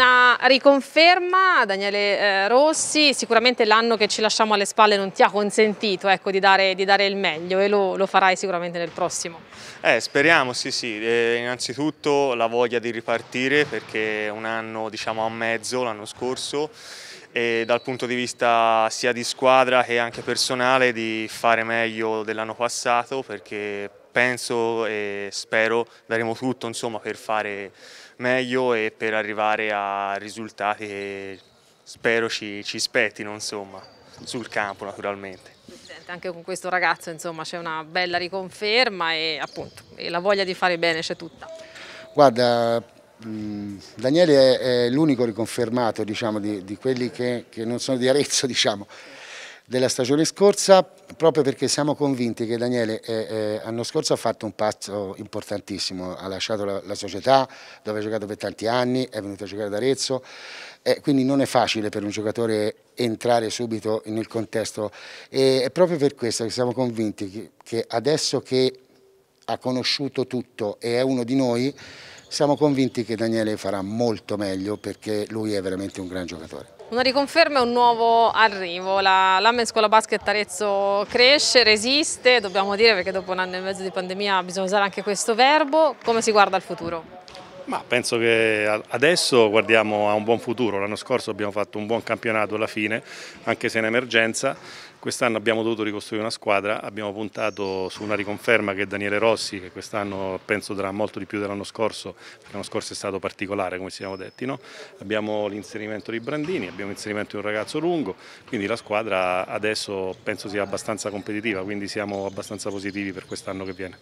Una riconferma, Daniele eh, Rossi, sicuramente l'anno che ci lasciamo alle spalle non ti ha consentito ecco, di, dare, di, dare, il meglio e lo, lo farai sicuramente nel prossimo. Eh, speriamo, sì sì, eh, innanzitutto la voglia di ripartire perché un anno diciamo a mezzo l'anno scorso e dal punto di vista sia di squadra che anche personale di fare meglio dell'anno passato perché penso e spero daremo tutto insomma, per fare meglio e per arrivare a risultati che spero ci, ci spettino insomma, sul campo naturalmente. Presidente, anche con questo ragazzo c'è una bella riconferma e, appunto, e la voglia di fare bene c'è tutta. Guarda, Daniele è, l'unico riconfermato diciamo, di, di, quelli che, che, non sono di Arezzo, diciamo della stagione scorsa, proprio perché siamo convinti che Daniele eh, eh, l'anno scorso ha fatto un passo importantissimo, ha lasciato la, la, società dove ha giocato per tanti anni, è venuto a giocare ad Arezzo, eh, quindi non è facile per un giocatore entrare subito nel contesto e è proprio per questo che siamo convinti che, che adesso che ha conosciuto tutto e è uno di noi, siamo convinti che Daniele farà molto meglio perché lui è veramente un gran giocatore. Una riconferma e un nuovo arrivo, la Lamme Scuola Basket Arezzo cresce, resiste, dobbiamo dire perché dopo un anno e mezzo di pandemia bisogna usare anche questo verbo, come si guarda al futuro? Ma penso che adesso guardiamo a un buon futuro, l'anno scorso abbiamo fatto un buon campionato alla fine, anche se in emergenza, quest'anno abbiamo dovuto ricostruire una squadra, abbiamo puntato su una riconferma che è Daniele Rossi, che quest'anno penso darà molto di più dell'anno scorso, perché l'anno scorso è stato particolare come ci siamo detti, no? abbiamo l'inserimento di Brandini, abbiamo l'inserimento di un ragazzo lungo, quindi la squadra adesso penso sia abbastanza competitiva, quindi siamo abbastanza positivi per quest'anno che viene.